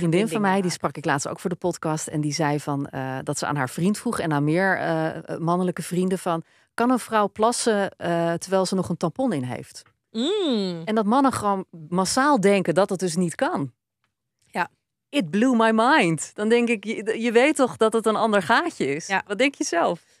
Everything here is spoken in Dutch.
vriendin van mij, die sprak ik laatst ook voor de podcast. En die zei van, eh, dat ze aan haar vriend vroeg en aan meer eh, eh, mannelijke vrienden van... kan een vrouw plassen terwijl ze nog een tampon in heeft? Mm. En dat mannen gewoon massaal denken dat dat dus niet kan. Ja. It blew my mind. Dan denk ik, je, je weet toch dat het een ander gaatje is? Ja. Wat denk je zelf?